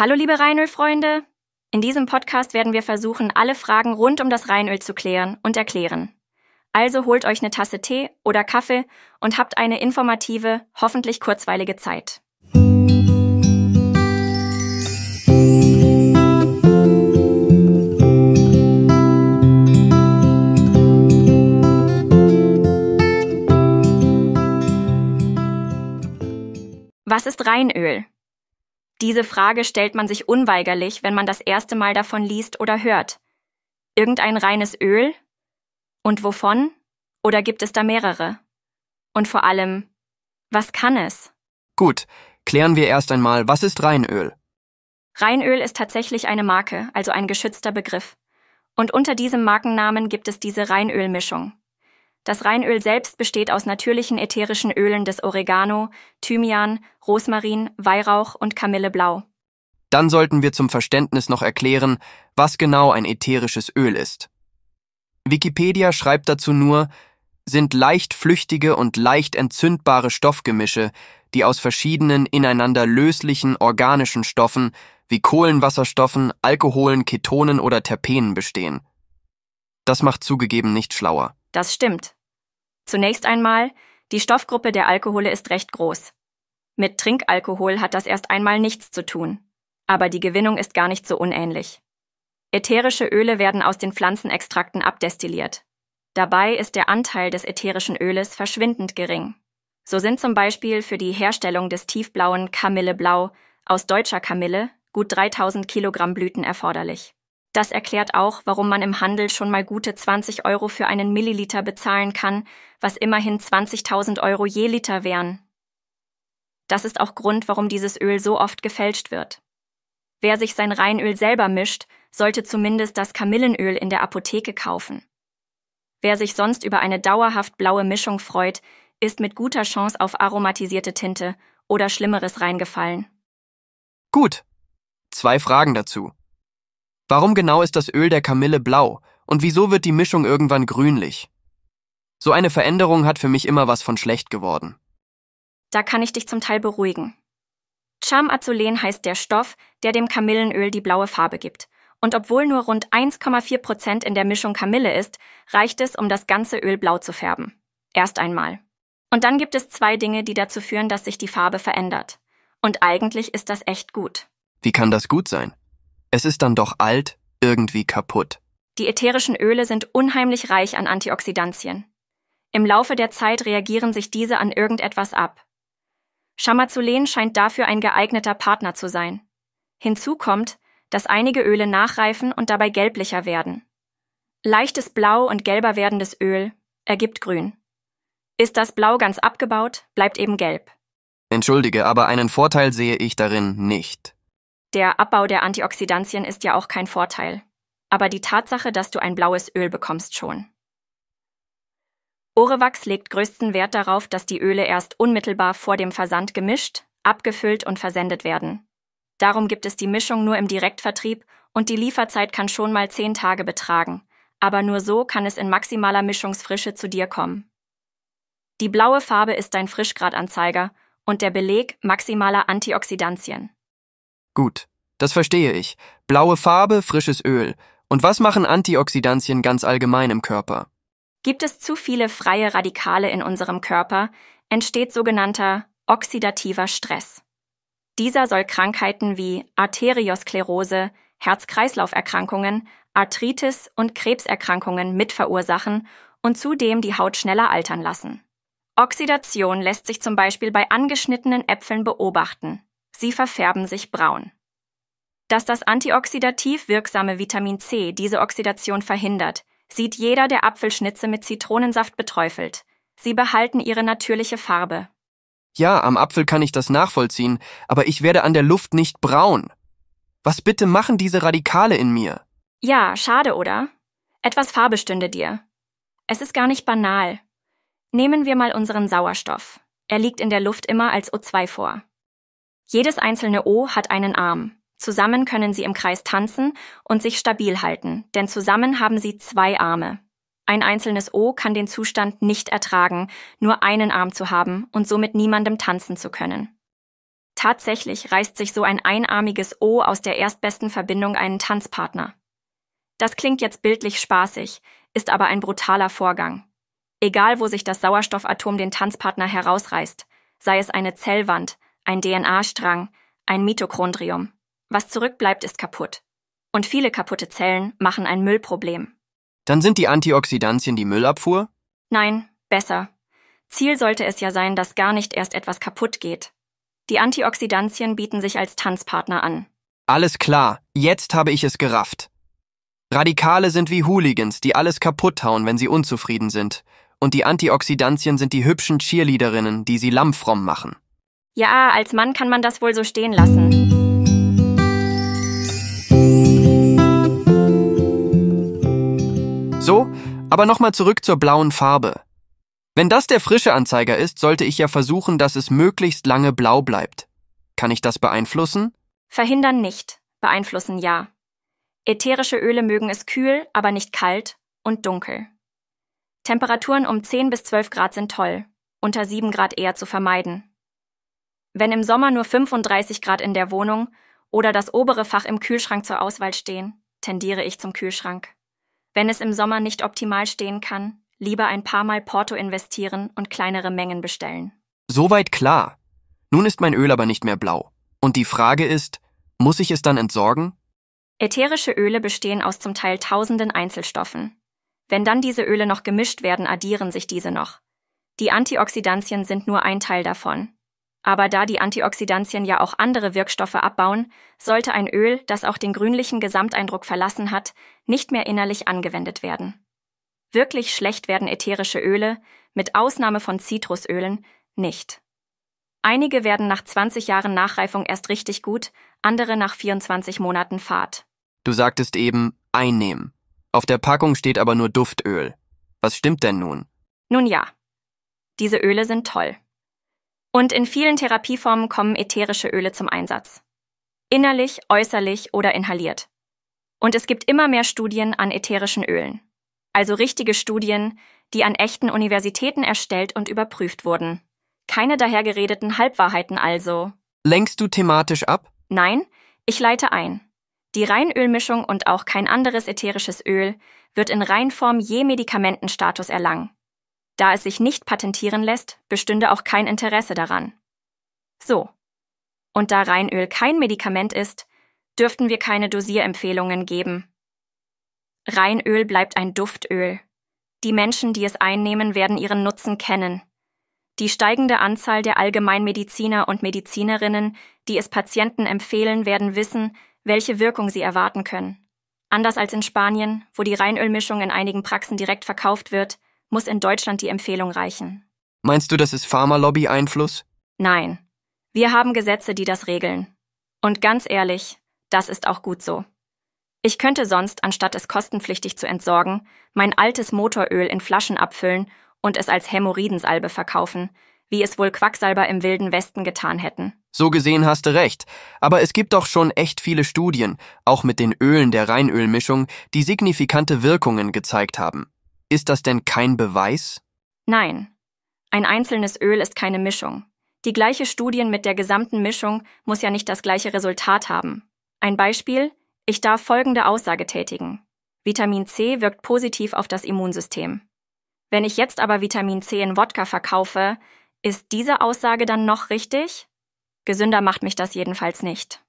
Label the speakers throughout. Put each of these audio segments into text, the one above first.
Speaker 1: Hallo liebe Reinölfreunde! In diesem Podcast werden wir versuchen, alle Fragen rund um das Reinöl zu klären und erklären. Also holt euch eine Tasse Tee oder Kaffee und habt eine informative, hoffentlich kurzweilige Zeit. Was ist Reinöl? Diese Frage stellt man sich unweigerlich, wenn man das erste Mal davon liest oder hört. Irgendein reines Öl? Und wovon? Oder gibt es da mehrere? Und vor allem, was kann es?
Speaker 2: Gut, klären wir erst einmal, was ist Reinöl?
Speaker 1: Reinöl ist tatsächlich eine Marke, also ein geschützter Begriff. Und unter diesem Markennamen gibt es diese Reinölmischung. Das Reinöl selbst besteht aus natürlichen ätherischen Ölen des Oregano, Thymian, Rosmarin, Weihrauch und Kamilleblau.
Speaker 2: Dann sollten wir zum Verständnis noch erklären, was genau ein ätherisches Öl ist. Wikipedia schreibt dazu nur, sind leicht flüchtige und leicht entzündbare Stoffgemische, die aus verschiedenen ineinander löslichen organischen Stoffen wie Kohlenwasserstoffen, Alkoholen, Ketonen oder Terpenen bestehen. Das macht zugegeben nicht schlauer.
Speaker 1: Das stimmt. Zunächst einmal, die Stoffgruppe der Alkohole ist recht groß. Mit Trinkalkohol hat das erst einmal nichts zu tun, aber die Gewinnung ist gar nicht so unähnlich. Ätherische Öle werden aus den Pflanzenextrakten abdestilliert. Dabei ist der Anteil des ätherischen Öles verschwindend gering. So sind zum Beispiel für die Herstellung des tiefblauen Kamilleblau aus deutscher Kamille gut 3000 Kilogramm Blüten erforderlich. Das erklärt auch, warum man im Handel schon mal gute 20 Euro für einen Milliliter bezahlen kann, was immerhin 20.000 Euro je Liter wären. Das ist auch Grund, warum dieses Öl so oft gefälscht wird. Wer sich sein Reinöl selber mischt, sollte zumindest das Kamillenöl in der Apotheke kaufen. Wer sich sonst über eine dauerhaft blaue Mischung freut, ist mit guter Chance auf aromatisierte Tinte oder Schlimmeres reingefallen.
Speaker 2: Gut. Zwei Fragen dazu. Warum genau ist das Öl der Kamille blau und wieso wird die Mischung irgendwann grünlich? So eine Veränderung hat für mich immer was von schlecht geworden.
Speaker 1: Da kann ich dich zum Teil beruhigen. Chamazolen heißt der Stoff, der dem Kamillenöl die blaue Farbe gibt. Und obwohl nur rund 1,4 Prozent in der Mischung Kamille ist, reicht es, um das ganze Öl blau zu färben. Erst einmal. Und dann gibt es zwei Dinge, die dazu führen, dass sich die Farbe verändert. Und eigentlich ist das echt
Speaker 2: gut. Wie kann das gut sein? Es ist dann doch alt, irgendwie kaputt.
Speaker 1: Die ätherischen Öle sind unheimlich reich an Antioxidantien. Im Laufe der Zeit reagieren sich diese an irgendetwas ab. Chamazulen scheint dafür ein geeigneter Partner zu sein. Hinzu kommt, dass einige Öle nachreifen und dabei gelblicher werden. Leichtes Blau und gelber werdendes Öl ergibt Grün. Ist das Blau ganz abgebaut, bleibt eben gelb.
Speaker 2: Entschuldige, aber einen Vorteil sehe ich darin nicht.
Speaker 1: Der Abbau der Antioxidantien ist ja auch kein Vorteil, aber die Tatsache, dass du ein blaues Öl bekommst schon. Orewax legt größten Wert darauf, dass die Öle erst unmittelbar vor dem Versand gemischt, abgefüllt und versendet werden. Darum gibt es die Mischung nur im Direktvertrieb und die Lieferzeit kann schon mal zehn Tage betragen, aber nur so kann es in maximaler Mischungsfrische zu dir kommen. Die blaue Farbe ist dein Frischgradanzeiger und der Beleg maximaler Antioxidantien.
Speaker 2: Gut, das verstehe ich. Blaue Farbe, frisches Öl. Und was machen Antioxidantien ganz allgemein im Körper?
Speaker 1: Gibt es zu viele freie Radikale in unserem Körper, entsteht sogenannter oxidativer Stress. Dieser soll Krankheiten wie Arteriosklerose, Herz-Kreislauf-Erkrankungen, Arthritis und Krebserkrankungen mitverursachen und zudem die Haut schneller altern lassen. Oxidation lässt sich zum Beispiel bei angeschnittenen Äpfeln beobachten. Sie verfärben sich braun. Dass das antioxidativ wirksame Vitamin C diese Oxidation verhindert, sieht jeder, der Apfelschnitze mit Zitronensaft beträufelt. Sie behalten ihre natürliche Farbe.
Speaker 2: Ja, am Apfel kann ich das nachvollziehen, aber ich werde an der Luft nicht braun. Was bitte machen diese Radikale in mir?
Speaker 1: Ja, schade, oder? Etwas Farbe stünde dir. Es ist gar nicht banal. Nehmen wir mal unseren Sauerstoff. Er liegt in der Luft immer als O2 vor. Jedes einzelne O hat einen Arm. Zusammen können sie im Kreis tanzen und sich stabil halten, denn zusammen haben sie zwei Arme. Ein einzelnes O kann den Zustand nicht ertragen, nur einen Arm zu haben und somit niemandem tanzen zu können. Tatsächlich reißt sich so ein einarmiges O aus der erstbesten Verbindung einen Tanzpartner. Das klingt jetzt bildlich spaßig, ist aber ein brutaler Vorgang. Egal, wo sich das Sauerstoffatom den Tanzpartner herausreißt, sei es eine Zellwand, ein DNA-Strang, ein Mitochondrium. Was zurückbleibt, ist kaputt. Und viele kaputte Zellen machen ein Müllproblem.
Speaker 2: Dann sind die Antioxidantien die Müllabfuhr?
Speaker 1: Nein, besser. Ziel sollte es ja sein, dass gar nicht erst etwas kaputt geht. Die Antioxidantien bieten sich als Tanzpartner an.
Speaker 2: Alles klar, jetzt habe ich es gerafft. Radikale sind wie Hooligans, die alles kaputt hauen, wenn sie unzufrieden sind. Und die Antioxidantien sind die hübschen Cheerleaderinnen, die sie lammfromm machen.
Speaker 1: Ja, als Mann kann man das wohl so stehen lassen.
Speaker 2: So, aber nochmal zurück zur blauen Farbe. Wenn das der frische Anzeiger ist, sollte ich ja versuchen, dass es möglichst lange blau bleibt. Kann ich das beeinflussen?
Speaker 1: Verhindern nicht, beeinflussen ja. Ätherische Öle mögen es kühl, aber nicht kalt und dunkel. Temperaturen um 10 bis 12 Grad sind toll, unter 7 Grad eher zu vermeiden wenn im Sommer nur 35 Grad in der Wohnung oder das obere Fach im Kühlschrank zur Auswahl stehen, tendiere ich zum Kühlschrank. Wenn es im Sommer nicht optimal stehen kann, lieber ein paar Mal Porto investieren und kleinere Mengen bestellen.
Speaker 2: Soweit klar. Nun ist mein Öl aber nicht mehr blau. Und die Frage ist, muss ich es dann entsorgen?
Speaker 1: Ätherische Öle bestehen aus zum Teil tausenden Einzelstoffen. Wenn dann diese Öle noch gemischt werden, addieren sich diese noch. Die Antioxidantien sind nur ein Teil davon. Aber da die Antioxidantien ja auch andere Wirkstoffe abbauen, sollte ein Öl, das auch den grünlichen Gesamteindruck verlassen hat, nicht mehr innerlich angewendet werden. Wirklich schlecht werden ätherische Öle, mit Ausnahme von Zitrusölen, nicht. Einige werden nach 20 Jahren Nachreifung erst richtig gut, andere nach 24 Monaten Fahrt.
Speaker 2: Du sagtest eben einnehmen. Auf der Packung steht aber nur Duftöl. Was stimmt denn nun?
Speaker 1: Nun ja. Diese Öle sind toll. Und in vielen Therapieformen kommen ätherische Öle zum Einsatz. Innerlich, äußerlich oder inhaliert. Und es gibt immer mehr Studien an ätherischen Ölen. Also richtige Studien, die an echten Universitäten erstellt und überprüft wurden. Keine dahergeredeten Halbwahrheiten also.
Speaker 2: Lenkst du thematisch ab? Nein,
Speaker 1: ich leite ein. Die Reinölmischung und auch kein anderes ätherisches Öl wird in Reinform je Medikamentenstatus erlangen. Da es sich nicht patentieren lässt, bestünde auch kein Interesse daran. So. Und da Reinöl kein Medikament ist, dürften wir keine Dosierempfehlungen geben. Reinöl bleibt ein Duftöl. Die Menschen, die es einnehmen, werden ihren Nutzen kennen. Die steigende Anzahl der Allgemeinmediziner und Medizinerinnen, die es Patienten empfehlen, werden wissen, welche Wirkung sie erwarten können. Anders als in Spanien, wo die Reinölmischung in einigen Praxen direkt verkauft wird, muss in Deutschland die Empfehlung reichen.
Speaker 2: Meinst du, das ist Pharmalobby-Einfluss?
Speaker 1: Nein. Wir haben Gesetze, die das regeln. Und ganz ehrlich, das ist auch gut so. Ich könnte sonst, anstatt es kostenpflichtig zu entsorgen, mein altes Motoröl in Flaschen abfüllen und es als Hämorrhoidensalbe verkaufen, wie es wohl Quacksalber im wilden Westen getan hätten.
Speaker 2: So gesehen hast du recht, aber es gibt doch schon echt viele Studien, auch mit den Ölen der Reinölmischung, die signifikante Wirkungen gezeigt haben. Ist das denn kein Beweis?
Speaker 1: Nein. Ein einzelnes Öl ist keine Mischung. Die gleiche Studien mit der gesamten Mischung muss ja nicht das gleiche Resultat haben. Ein Beispiel, ich darf folgende Aussage tätigen. Vitamin C wirkt positiv auf das Immunsystem. Wenn ich jetzt aber Vitamin C in Wodka verkaufe, ist diese Aussage dann noch richtig? Gesünder macht mich das jedenfalls nicht.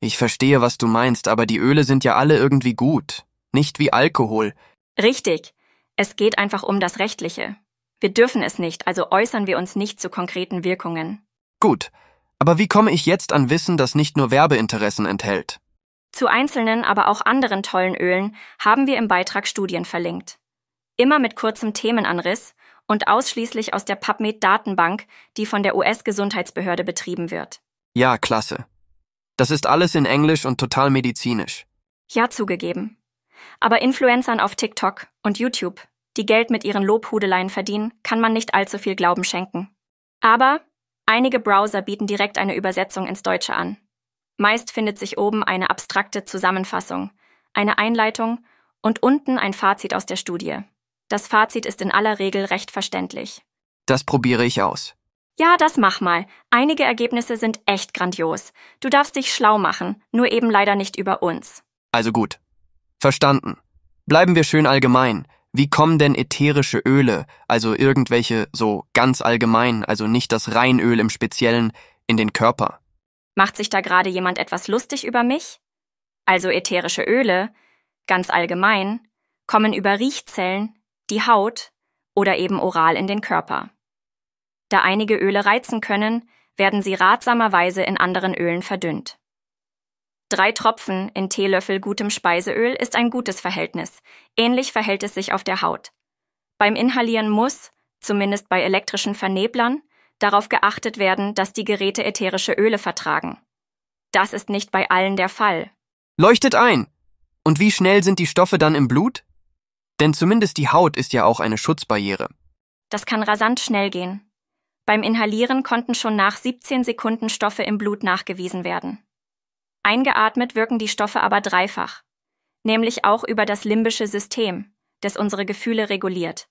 Speaker 2: Ich verstehe, was du meinst, aber die Öle sind ja alle irgendwie gut. Nicht wie Alkohol.
Speaker 1: Richtig. Es geht einfach um das Rechtliche. Wir dürfen es nicht, also äußern wir uns nicht zu konkreten Wirkungen.
Speaker 2: Gut, aber wie komme ich jetzt an Wissen, das nicht nur Werbeinteressen enthält?
Speaker 1: Zu einzelnen, aber auch anderen tollen Ölen haben wir im Beitrag Studien verlinkt. Immer mit kurzem Themenanriss und ausschließlich aus der PubMed-Datenbank, die von der US-Gesundheitsbehörde betrieben wird.
Speaker 2: Ja, klasse. Das ist alles in Englisch und total medizinisch.
Speaker 1: Ja, zugegeben. Aber Influencern auf TikTok und YouTube, die Geld mit ihren Lobhudeleien verdienen, kann man nicht allzu viel Glauben schenken. Aber einige Browser bieten direkt eine Übersetzung ins Deutsche an. Meist findet sich oben eine abstrakte Zusammenfassung, eine Einleitung und unten ein Fazit aus der Studie. Das Fazit ist in aller Regel recht verständlich.
Speaker 2: Das probiere ich aus.
Speaker 1: Ja, das mach mal. Einige Ergebnisse sind echt grandios. Du darfst dich schlau machen, nur eben leider nicht über uns.
Speaker 2: Also gut, Verstanden. Bleiben wir schön allgemein. Wie kommen denn ätherische Öle, also irgendwelche so ganz allgemein, also nicht das Reinöl im Speziellen, in den Körper?
Speaker 1: Macht sich da gerade jemand etwas lustig über mich? Also ätherische Öle, ganz allgemein, kommen über Riechzellen, die Haut oder eben oral in den Körper. Da einige Öle reizen können, werden sie ratsamerweise in anderen Ölen verdünnt. Drei Tropfen in Teelöffel gutem Speiseöl ist ein gutes Verhältnis. Ähnlich verhält es sich auf der Haut. Beim Inhalieren muss, zumindest bei elektrischen Verneblern, darauf geachtet werden, dass die Geräte ätherische Öle vertragen. Das ist nicht bei allen der Fall.
Speaker 2: Leuchtet ein! Und wie schnell sind die Stoffe dann im Blut? Denn zumindest die Haut ist ja auch eine Schutzbarriere.
Speaker 1: Das kann rasant schnell gehen. Beim Inhalieren konnten schon nach 17 Sekunden Stoffe im Blut nachgewiesen werden. Eingeatmet wirken die Stoffe aber dreifach, nämlich auch über das limbische System, das unsere Gefühle reguliert,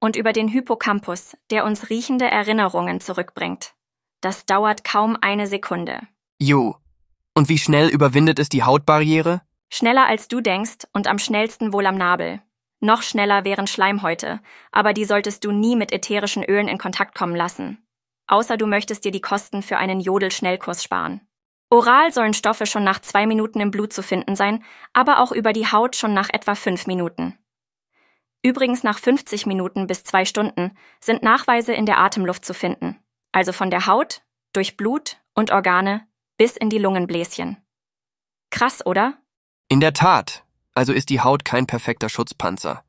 Speaker 1: und über den Hippocampus, der uns riechende Erinnerungen zurückbringt. Das dauert kaum eine Sekunde.
Speaker 2: Jo. Und wie schnell überwindet es die Hautbarriere?
Speaker 1: Schneller als du denkst und am schnellsten wohl am Nabel. Noch schneller wären Schleimhäute, aber die solltest du nie mit ätherischen Ölen in Kontakt kommen lassen. Außer du möchtest dir die Kosten für einen Jodel-Schnellkurs sparen. Oral sollen Stoffe schon nach zwei Minuten im Blut zu finden sein, aber auch über die Haut schon nach etwa fünf Minuten. Übrigens nach 50 Minuten bis zwei Stunden sind Nachweise in der Atemluft zu finden, also von der Haut, durch Blut und Organe bis in die Lungenbläschen. Krass, oder?
Speaker 2: In der Tat. Also ist die Haut kein perfekter Schutzpanzer.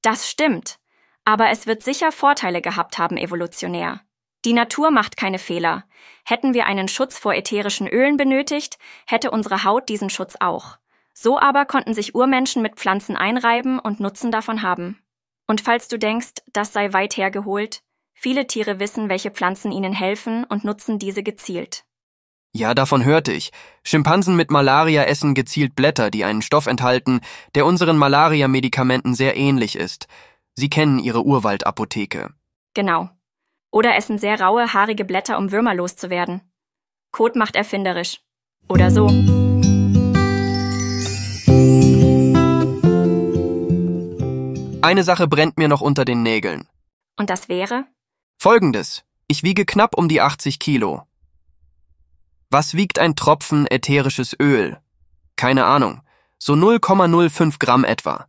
Speaker 1: Das stimmt. Aber es wird sicher Vorteile gehabt haben evolutionär. Die Natur macht keine Fehler. Hätten wir einen Schutz vor ätherischen Ölen benötigt, hätte unsere Haut diesen Schutz auch. So aber konnten sich Urmenschen mit Pflanzen einreiben und Nutzen davon haben. Und falls du denkst, das sei weit hergeholt, viele Tiere wissen, welche Pflanzen ihnen helfen und nutzen diese gezielt.
Speaker 2: Ja, davon hörte ich. Schimpansen mit Malaria essen gezielt Blätter, die einen Stoff enthalten, der unseren Malaria-Medikamenten sehr ähnlich ist. Sie kennen ihre Urwaldapotheke.
Speaker 1: Genau. Oder essen sehr raue, haarige Blätter, um Würmer loszuwerden. Kot macht erfinderisch. Oder so.
Speaker 2: Eine Sache brennt mir noch unter den Nägeln.
Speaker 1: Und das wäre?
Speaker 2: Folgendes. Ich wiege knapp um die 80 Kilo. Was wiegt ein Tropfen ätherisches Öl? Keine Ahnung. So 0,05 Gramm etwa.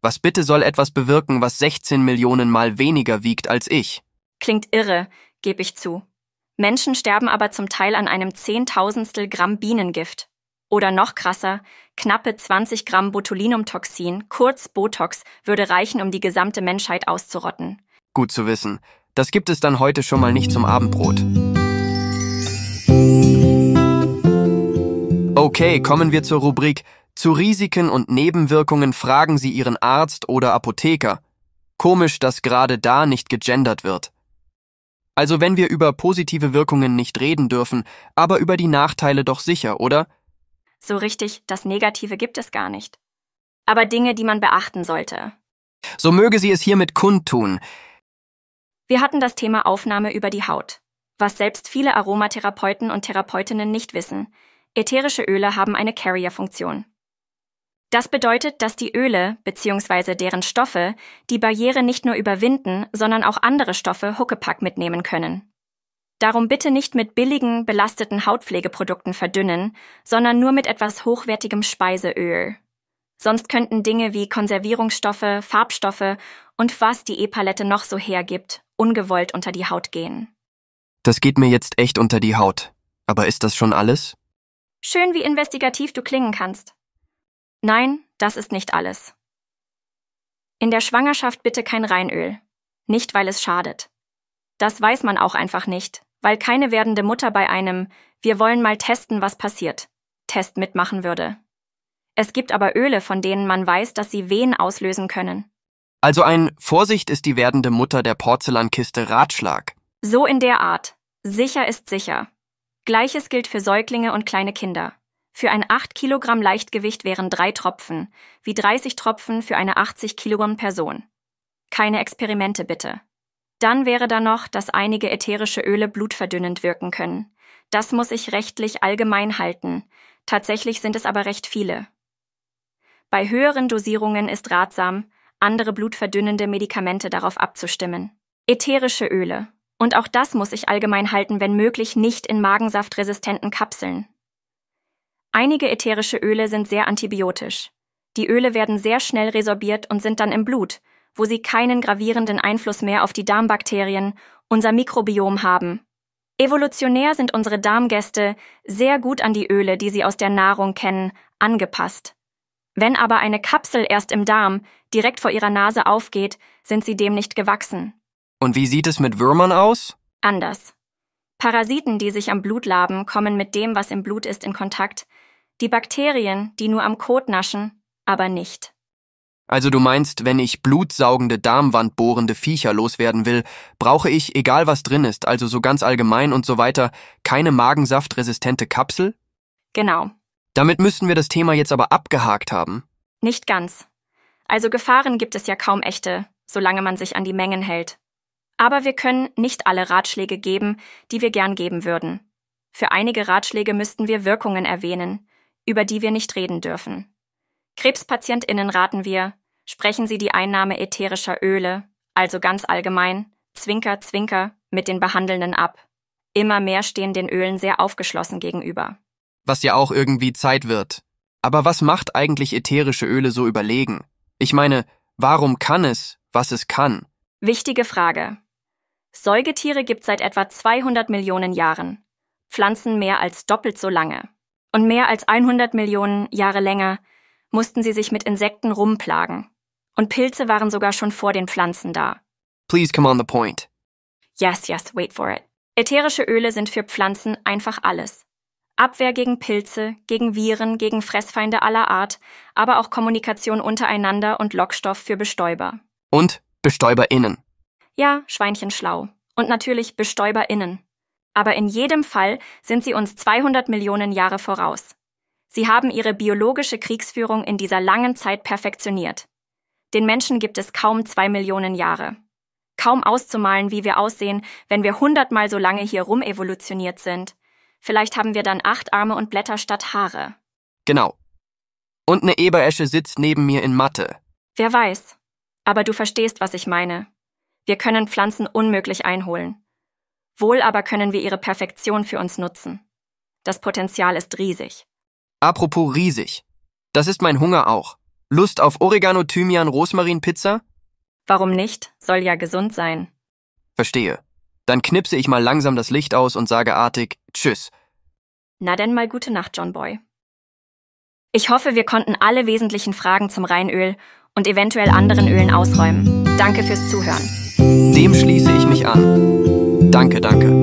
Speaker 2: Was bitte soll etwas bewirken, was 16 Millionen Mal weniger wiegt als ich?
Speaker 1: Klingt irre, gebe ich zu. Menschen sterben aber zum Teil an einem Zehntausendstel Gramm Bienengift. Oder noch krasser, knappe 20 Gramm Botulinumtoxin, kurz Botox, würde reichen, um die gesamte Menschheit auszurotten.
Speaker 2: Gut zu wissen. Das gibt es dann heute schon mal nicht zum Abendbrot. Okay, kommen wir zur Rubrik Zu Risiken und Nebenwirkungen fragen Sie Ihren Arzt oder Apotheker. Komisch, dass gerade da nicht gegendert wird. Also wenn wir über positive Wirkungen nicht reden dürfen, aber über die Nachteile doch sicher, oder?
Speaker 1: So richtig, das Negative gibt es gar nicht. Aber Dinge, die man beachten sollte.
Speaker 2: So möge sie es hiermit kundtun.
Speaker 1: Wir hatten das Thema Aufnahme über die Haut, was selbst viele Aromatherapeuten und Therapeutinnen nicht wissen. Ätherische Öle haben eine Carrier-Funktion. Das bedeutet, dass die Öle bzw. deren Stoffe die Barriere nicht nur überwinden, sondern auch andere Stoffe Huckepack mitnehmen können. Darum bitte nicht mit billigen, belasteten Hautpflegeprodukten verdünnen, sondern nur mit etwas hochwertigem Speiseöl. Sonst könnten Dinge wie Konservierungsstoffe, Farbstoffe und was die E-Palette noch so hergibt, ungewollt unter die Haut gehen.
Speaker 2: Das geht mir jetzt echt unter die Haut. Aber ist das schon alles?
Speaker 1: Schön, wie investigativ du klingen kannst. Nein, das ist nicht alles. In der Schwangerschaft bitte kein Reinöl. Nicht, weil es schadet. Das weiß man auch einfach nicht, weil keine werdende Mutter bei einem Wir wollen mal testen, was passiert Test mitmachen würde. Es gibt aber Öle, von denen man weiß, dass sie Wehen auslösen können.
Speaker 2: Also ein Vorsicht ist die werdende Mutter der Porzellankiste Ratschlag.
Speaker 1: So in der Art. Sicher ist sicher. Gleiches gilt für Säuglinge und kleine Kinder. Für ein 8 Kilogramm Leichtgewicht wären drei Tropfen, wie 30 Tropfen für eine 80 Kilogramm Person. Keine Experimente bitte. Dann wäre da noch, dass einige ätherische Öle blutverdünnend wirken können. Das muss ich rechtlich allgemein halten. Tatsächlich sind es aber recht viele. Bei höheren Dosierungen ist ratsam, andere blutverdünnende Medikamente darauf abzustimmen. Ätherische Öle. Und auch das muss ich allgemein halten, wenn möglich nicht in magensaftresistenten Kapseln. Einige ätherische Öle sind sehr antibiotisch. Die Öle werden sehr schnell resorbiert und sind dann im Blut, wo sie keinen gravierenden Einfluss mehr auf die Darmbakterien, unser Mikrobiom haben. Evolutionär sind unsere Darmgäste sehr gut an die Öle, die sie aus der Nahrung kennen, angepasst. Wenn aber eine Kapsel erst im Darm direkt vor ihrer Nase aufgeht, sind sie dem nicht gewachsen.
Speaker 2: Und wie sieht es mit Würmern aus?
Speaker 1: Anders. Parasiten, die sich am Blut laben, kommen mit dem, was im Blut ist, in Kontakt, die Bakterien, die nur am Kot naschen, aber nicht.
Speaker 2: Also du meinst, wenn ich blutsaugende, darmwandbohrende Viecher loswerden will, brauche ich, egal was drin ist, also so ganz allgemein und so weiter, keine magensaftresistente Kapsel? Genau. Damit müssten wir das Thema jetzt aber abgehakt haben.
Speaker 1: Nicht ganz. Also Gefahren gibt es ja kaum echte, solange man sich an die Mengen hält. Aber wir können nicht alle Ratschläge geben, die wir gern geben würden. Für einige Ratschläge müssten wir Wirkungen erwähnen, über die wir nicht reden dürfen. Krebspatientinnen raten wir, sprechen Sie die Einnahme ätherischer Öle, also ganz allgemein, zwinker, zwinker, mit den Behandelnden ab. Immer mehr stehen den Ölen sehr aufgeschlossen gegenüber.
Speaker 2: Was ja auch irgendwie Zeit wird. Aber was macht eigentlich ätherische Öle so überlegen? Ich meine, warum kann es, was es kann?
Speaker 1: Wichtige Frage. Säugetiere gibt seit etwa 200 Millionen Jahren, Pflanzen mehr als doppelt so lange und mehr als 100 Millionen Jahre länger mussten sie sich mit Insekten rumplagen. Und Pilze waren sogar schon vor den Pflanzen da.
Speaker 2: Please come on the point.
Speaker 1: Yes, yes, wait for it. Ätherische Öle sind für Pflanzen einfach alles. Abwehr gegen Pilze, gegen Viren, gegen Fressfeinde aller Art, aber auch Kommunikation untereinander und Lockstoff für Bestäuber.
Speaker 2: Und BestäuberInnen.
Speaker 1: Ja, Schweinchen schlau. Und natürlich BestäuberInnen aber in jedem Fall sind sie uns 200 Millionen Jahre voraus. Sie haben ihre biologische Kriegsführung in dieser langen Zeit perfektioniert. Den Menschen gibt es kaum zwei Millionen Jahre. Kaum auszumalen, wie wir aussehen, wenn wir hundertmal so lange hier rum evolutioniert sind. Vielleicht haben wir dann acht Arme und Blätter statt Haare.
Speaker 2: Genau. Und eine Eberesche sitzt neben mir in Mathe.
Speaker 1: Wer weiß. Aber du verstehst, was ich meine. Wir können Pflanzen unmöglich einholen. Wohl aber können wir ihre Perfektion für uns nutzen. Das Potenzial ist riesig.
Speaker 2: Apropos riesig. Das ist mein Hunger auch. Lust auf Oregano Thymian Rosmarin Pizza?
Speaker 1: Warum nicht? Soll ja gesund sein.
Speaker 2: Verstehe. Dann knipse ich mal langsam das Licht aus und sage artig Tschüss.
Speaker 1: Na denn mal gute Nacht, John Boy. Ich hoffe, wir konnten alle wesentlichen Fragen zum Reinöl und eventuell anderen Ölen ausräumen. Danke fürs Zuhören. Dem schließe ich
Speaker 2: mich an. Danke, danke.